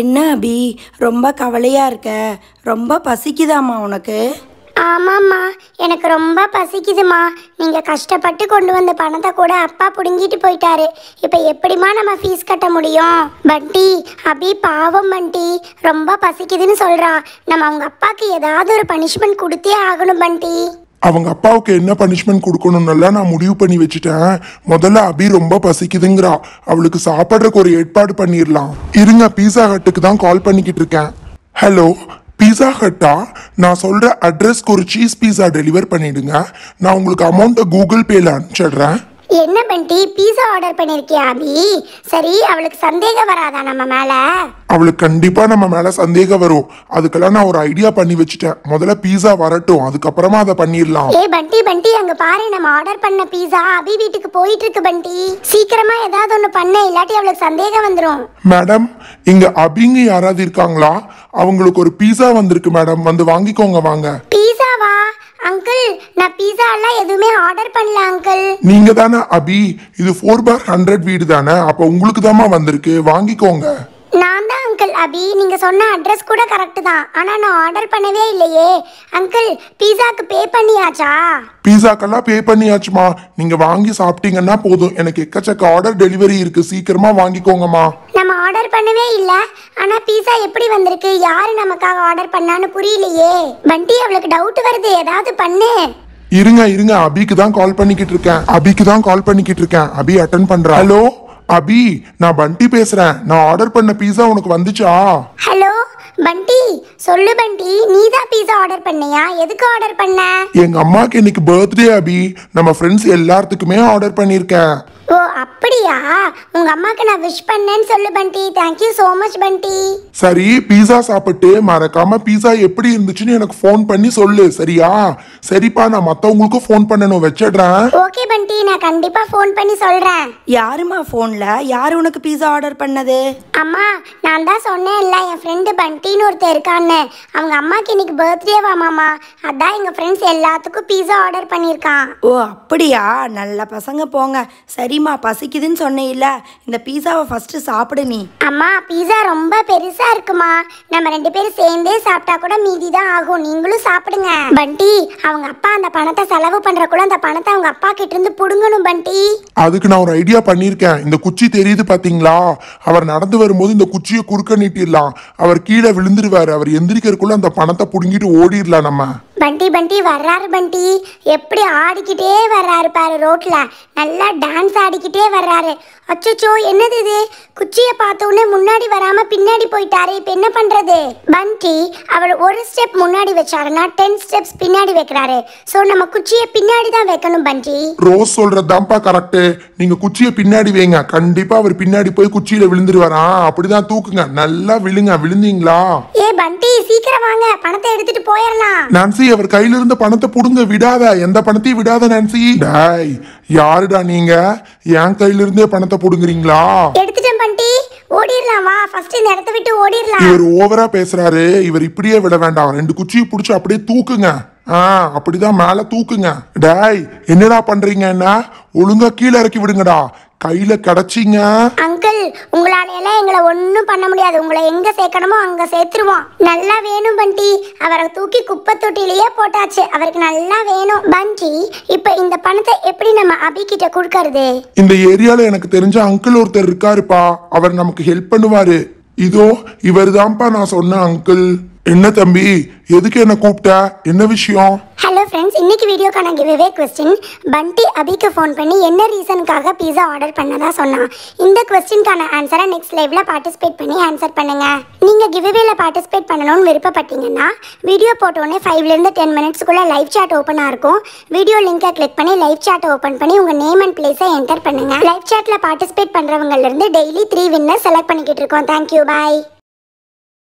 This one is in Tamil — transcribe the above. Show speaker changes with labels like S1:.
S1: என்ன அபி ரொம்ப கவலையாக இருக்க ரொம்ப பசிக்குதாம்மா உனக்கு ஆமாம்மா எனக்கு ரொம்ப பசிக்குதுமா நீங்கள் கஷ்டப்பட்டு கொண்டு வந்த பணத்தை கூட அப்பா பிடுங்கிட்டு போயிட்டாரு இப்போ எப்படிமா நம்ம ஃபீஸ் கட்ட முடியும் பண்டி அபி பாவம் பண்டி ரொம்ப பசிக்குதுன்னு சொல்கிறா நம்ம அவங்க அப்பாவுக்கு ஏதாவது ஒரு பனிஷ்மெண்ட் கொடுத்தே ஆகணும் பண்டி
S2: அவங்க அப்பாவுக்கு என்ன பனிஷ்மெண்ட் கொடுக்கணும்னுலாம் நான் முடிவு பண்ணி வச்சுட்டேன் முதல்ல அபி ரொம்ப பசிக்குதுங்கிறா அவளுக்கு சாப்பிட்றக்கு ஒரு ஏற்பாடு பண்ணிடலாம் இருங்க பீஸா ஹட்டுக்கு தான் கால் பண்ணிக்கிட்டு இருக்கேன் ஹலோ பீஸா ஹட்டா நான் சொல்கிற அட்ரஸ்க்கு ஒரு சீஸ் பீஸா டெலிவர் பண்ணிவிடுங்க நான் உங்களுக்கு அமௌண்ட்டை கூகுள் பேயில் அனுப்பிச்சிடுறேன்
S1: என்ன பண்டி பீஸா ஆர்டர் பண்ணிருக்கியா அபி சரி அவளுக்கு சந்தேகம் வராதா நம்ம மேல
S2: அவளுக்கு கண்டிப்பா நம்ம மேல சந்தேகம் வரும் அதுக்கெல்லாம் நான் ஒரு ஐடியா பண்ணி வச்சுட்டேன் முதல்ல பீஸா வரட்டும் அதுக்கப்புறமா அதை பண்ணிடலாம் ஏ
S1: பண்டி பண்டி அங்க பாரு நம்ம ஆர்டர் பண்ண பீஸா அபி வீட்டுக்கு போயிட்டு இருக்கு பண்டி சீக்கிரமா ஏதாவது ஒண்ணு பண்ண இல்லாட்டி அவளுக்கு சந்தேகம் வந்துரும்
S2: மேடம் இங்க அபிங்க யாராவது இருக்காங்களா அவங்களுக்கு ஒரு பீஸா வந்திருக்கு மேடம் வந்து வாங்கிக்கோங்க வாங்க
S1: அங்கிள் நான் பீஸா எல்லாம் எதுவுமே ஆர்டர் பண்ணல அங்கிள்
S2: நீங்க தானே அபி இது ஃபோர் பார் ஹண்ட்ரட் வீடு தானே அப்போ உங்களுக்கு தாமா வந்திருக்கு வாங்கிக்கோங்க
S1: நான் தான் அங்கிள் அபி நீங்க சொன்ன அட்ரஸ் கூட கரெக்ட் தான் ஆனா நான் ஆர்டர் பண்ணவே இல்லையே அங்கிள் பீஸாக்கு பே பண்ணியாச்சா
S2: பீஸாக்கெல்லாம் பே பண்ணியாச்சுமா நீங்க வாங்கி சாப்பிட்டீங்கன்னா போதும் எனக்கு எக்கச்சக்க ஆர்டர் டெலிவரி இருக்கு சீக்கிரமா வாங்கிக்கோங்கம்மா
S1: ஆர்டர் பண்ணவே இல்லை ஆனால் பீஸா எப்படி வந்திருக்கு யார் நமக்காக ஆர்டர் பண்ணான்னு புரியலையே வண்டி அவளுக்கு டவுட் வருது ஏதாவது பண்ணு
S2: இருங்க இருங்க அபிக்கு தான் கால் பண்ணிக்கிட்டு இருக்கேன் அபிக்கு தான் கால் பண்ணிக்கிட்டு இருக்கேன் அபி அட்டன் பண்றா ஹலோ அபி நான் பண்டி பேசுறேன் நான் ஆர்டர் பண்ண பீஸா உனக்கு வந்துச்சா
S1: ஹலோ பண்டி சொல்லு பண்டி நீ தான் பீஸா ஆர்டர் பண்ணியா எதுக்கு ஆர்டர் பண்ண
S2: எங்க அம்மாக்கு இன்னைக்கு பர்த்டே அபி நம்ம ஃப்ரெண்ட்ஸ் எல்லாத்துக்குமே ஆர்டர் பண்ணிருக்கேன்
S1: அப்படியா உங்க அம்மாக்கு நான் விஷ் பண்ணேன்னு சொல்லு பண்டி யூ சோ மச் பண்டி
S2: சரி பீஸா சாப்பிட்டு மறக்காம பீஸா எப்படி இருந்துச்சுன்னு எனக்கு ஃபோன் பண்ணி சொல்லு சரியா சரிப்பா நான் மத்தவங்களுக்கும் ஃபோன் பண்ணணும் வச்சிடுறேன்
S1: ஓகே பண்டி நான் கண்டிப்பா ஃபோன் பண்ணி சொல்றேன் யாருமா ஃபோன்ல யார் உனக்கு பீஸா ஆர்டர் பண்ணது அம்மா நான் தான் சொன்னேன் சொன்னேன்ல என் ஃப்ரெண்டு பண்டின்னு ஒருத்தர் இருக்கான்னு அவங்க அம்மாக்கு இன்னைக்கு பர்த்டே மாமா அதான் எங்க ஃப்ரெண்ட்ஸ் எல்லாத்துக்கும் பீஸா ஆர்டர் பண்ணியிருக்கான் ஓ அப்படியா நல்ல பசங்க போங்க சரிம்மா பசிக்குது பிடிக்குதுன்னு இல்ல இந்த பீஸாவை ஃபர்ஸ்ட் சாப்பிடு நீ அம்மா பீஸா ரொம்ப பெருசா இருக்குமா நம்ம ரெண்டு பேரும் சேர்ந்தே சாப்பிட்டா கூட மீதி தான் ஆகும் நீங்களும் சாப்பிடுங்க பண்டி அவங்க அப்பா அந்த பணத்தை செலவு பண்றக்குள்ள அந்த பணத்தை அவங்க அப்பா கிட்ட இருந்து புடுங்கணும் பண்டி
S2: அதுக்கு நான் ஒரு ஐடியா பண்ணியிருக்கேன் இந்த குச்சி தெரியுது பாத்தீங்களா அவர் நடந்து வரும்போது இந்த குச்சியை குறுக்க நீட்டிடலாம் அவர் கீழே விழுந்துருவாரு அவர் எந்திரிக்கிறதுக்குள்ள அந்த பணத்தை புடுங்கிட்டு ஓடிடலாம் நம்ம
S1: பண்டி பண்டி வர்றாரு பண்டி எப்படி ஆடிக்கிட்டே வர்றாரு பாரு ரோட்ல நல்லா டான்ஸ் ஆடிக்கிட்டே வர்றாரு அச்சோ என்னது இது குச்சியை பார்த்தோன்னே முன்னாடி வராம பின்னாடி போயிட்டாரு இப்போ என்ன பண்றது பண்டி அவர் ஒரு ஸ்டெப் முன்னாடி வச்சாருன்னா டென் ஸ்டெப்ஸ் பின்னாடி வைக்கிறாரு ஸோ நம்ம குச்சியை பின்னாடி தான் வைக்கணும் பண்டி
S2: ரோஸ் தான்ப்பா கரெக்டு நீங்க குச்சியை பின்னாடி வைங்க கண்டிப்பா அவர் பின்னாடி போய் குச்சியில விழுந்துருவாரா அப்படிதான் தூக்குங்க நல்லா விழுங்க விழுந்தீங்களா
S1: பண்டி சீக்கிரம் வாங்க பணத்தை எடுத்துட்டு போயிடலாம்
S2: நான்சி அவர் கையில இருந்த பணத்தை புடுங்க விடாத எந்த பணத்தையும் விடாத நான்சி டாய் யாருடா நீங்க என் கையில இருந்தே பணத்தை புடுங்குறீங்களா
S1: எடுத்துட்டேன் பண்டி ஓடிடலாம் வா ஃபர்ஸ்ட் இந்த இடத்தை விட்டு ஓடிடலாம் இவர்
S2: ஓவரா பேசுறாரு இவர் இப்படியே விட வேண்டாம் ரெண்டு குச்சியை புடிச்சு அப்படியே தூக்குங்க ஆ அப்படிதான் மேல தூக்குங்க டேய் என்னடா பண்றீங்கன்னா ஒழுங்கா கீழே இறக்கி விடுங்கடா கையில கிடைச்சிங்க அங்கிள் உங்களால எல்லாம் எங்களை ஒன்றும் பண்ண
S1: முடியாது உங்களை எங்க சேர்க்கணுமோ அங்க சேர்த்துருவோம் நல்லா வேணும் பண்டி அவரை தூக்கி குப்பை தொட்டிலேயே போட்டாச்சு அவருக்கு நல்லா வேணும் பண்டி இப்ப இந்த பணத்தை எப்படி நம்ம அபி கிட்ட கொடுக்கறது
S2: இந்த ஏரியால எனக்கு தெரிஞ்ச அங்கிள் ஒருத்தர் இருக்காருப்பா அவர் நமக்கு ஹெல்ப் பண்ணுவாரு இதோ இவர் தான்ப்பா நான் சொன்ன அங்கிள் என்ன தம்பி எதுக்கு என்ன கூப்பிட்ட என்ன விஷயம்
S1: ஹலோ ஃப்ரெண்ட்ஸ் இன்னைக்கு வீடியோக்கான அவே கொஸ்டின் பண்டி அபிக்கு ஃபோன் பண்ணி என்ன ரீசனுக்காக பீஸா ஆர்டர் பண்ணதா சொன்னான் இந்த கொஸ்டின்கான ஆன்சரை நெக்ஸ்ட் லைவ்ல பார்ட்டிசிபேட் பண்ணி ஆன்சர் பண்ணுங்க நீங்க அவேல பார்ட்டிசிபேட் பண்ணணும்னு விருப்பப்பட்டீங்கன்னா வீடியோ போட்டோடனே ஃபைவ்லேருந்து டென் மினிட்ஸ்க்குள்ள லைவ் சாட் ஓப்பனாக இருக்கும் வீடியோ லிங்கை கிளிக் பண்ணி லைவ் சாட் ஓப்பன் பண்ணி உங்க நேம் அண்ட் பிளேஸை என்டர் பண்ணுங்க லைவ் சாட்ல பார்ட்டிசிபேட் பண்றவங்கல இருந்து டெய்லி த்ரீ வின்னர் செலக்ட் பண்ணிக்கிட்டு இருக்கோம் தேங்க்யூ பாய்